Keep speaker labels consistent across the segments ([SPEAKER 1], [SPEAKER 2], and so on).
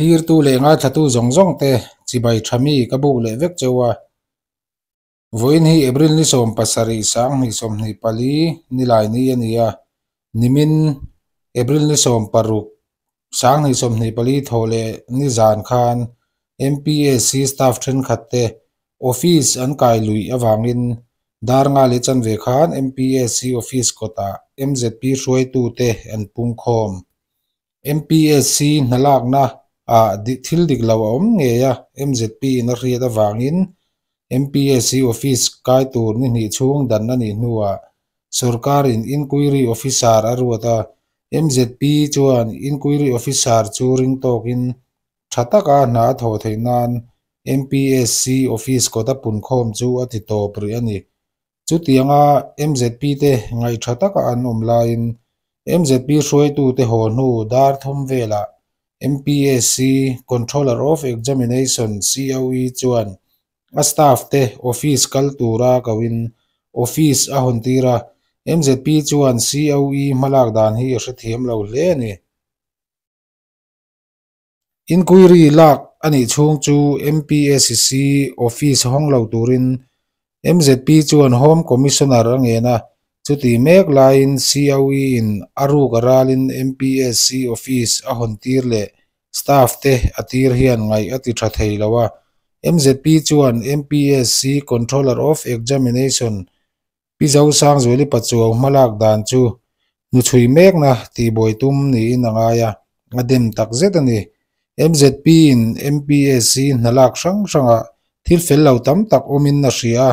[SPEAKER 1] hir tu le ngāi tlātu zhōng zhōng te chi bāi chhāmii ka būg le wēk chō wā wō inhi ebrīn nī sōṁ pā sārī sāṁ hī sōṁ nī pā lī nilāi nī anīy ā nīmin ebrīn nī sōṁ pā rūp sāṁ hī sōṁ nī pā lī thō staff chīn khat office an kāi lūy ā vāng in dhār ngā lī chān wē khān office kota MZP shuay tū te an pūng khōm MPSC na lāg na a di thil dik lo om nge ya mzp in a ria da wangin mpsc office kai tur ni ni chung dan na ni nuwa sarkar in inquiry officer arwata mzp chuan inquiry officer churing tokin thataka na tho theinan mpsc office ko ta pun khom chu ati to pri ani chu tianga mzp te ngai thataka an online mzp shoi tu te ho nu dar MPSC controller of examination COE chuan a staff te office kal tura koin office a hon tira MZP chuan COE malak dan hi hrethiam lo hle ni inquiry lak ani chung chu MPSC office hong lo turin MZP chuan home commissioner angena chuti mek lain COE in aru karalin MPSC office a hon tir le staff te atir ngay ngai ati tha thei lawa MZP chuan MPSC controller of examination pi zau sang zuali pachuang malak dan chu nu chui mek na ti boi tum ni nanga ya adem tak zetani MZP in MPSC nalak sang sanga thil fel lo tam tak omin na ria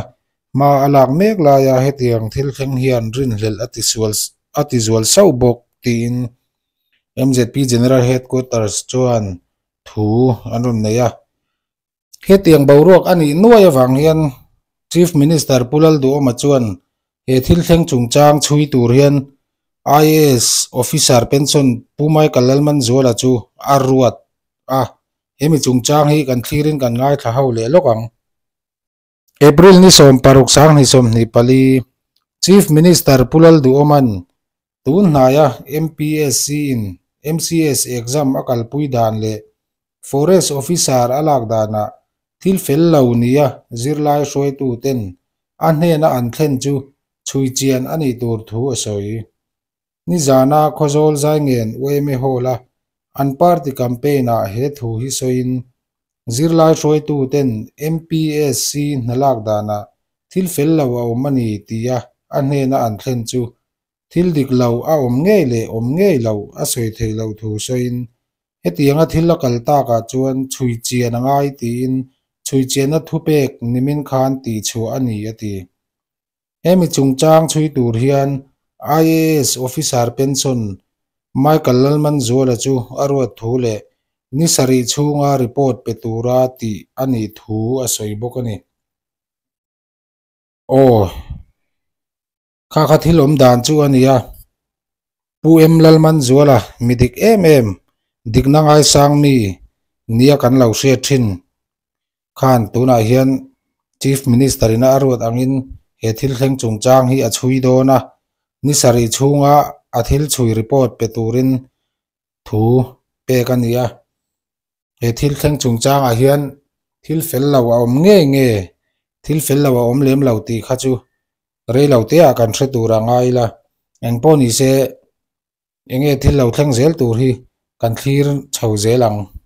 [SPEAKER 1] มาอลากเมกลายาเฮตียงทิลขังเฮียนรินเลลอติสวลอติสวลเศร้าบกตีน MZP General Headquarters จวนถูอันรุนเนียเฮตียงเบารวกอันนี้นัวยวังเฮียน Chief Minister ปุลลดูมาจวนเฮทิลขังจุงจางชุยตูเรียน IAS Officer Pension ปูไม่กัลลมันจัวละจูอารุวัดอ่ะเฮมิจุงจางฮีกันทีรินกันง่ายท้าเฮาเลลกัง April ni som paruk sang ni som ni pali Chief Minister Pulal Duoman tun naya MPSC in MCS exam akal pui dan le Forest Officer alak dana thil fel lo nia zirlai shoi tu ten an he na an thlen chu chui chian ani tur thu asoi ni zana khozol zai ngen we me hola an party campaign a he thu hi soin zirlai roi tu ten mpsc nalak dana thil fel lawa omani tiya anhe na an thlen chu thil dik law a om nge le om nge law a soi thei law thu soin in heti anga thil la kal ta ka chuan chhui chian angai ti in chhui chian thu pek nimin khan ti chu ani ati emi chung chang chhui tur hian ias officer pension michael lalman zola chu arwa thu le นิสรีชูงารีพอร์ตเปตูราติอันนี้ถูอสวยบุกนี่โอ้ข้าขัดหิลมดานชูอันนี้อะปูเอ็มลลมันจัวละมีดิกเอ็มเอ็มดิกนังไอซังมีนี่กันเล่าเชียชินขาตนาเฮียนีฟมิินสเตอร์นารวดอินเหตุทิ้งจงจางฮีออชวยโดนะนิสรีชูงาอาทิลชุยรีพอร์ตเปตูรินถูเปกันเนี่ย ee thil khaang chungcha nga hiyan thil fel lawa om nga ee nga ee thil fel lawa om lem lawa ti khachu rei lawa ti a kanchra tu ra nga la ee nga pon se ee thil lawa khaang zel tu ri kanchira chaw zel a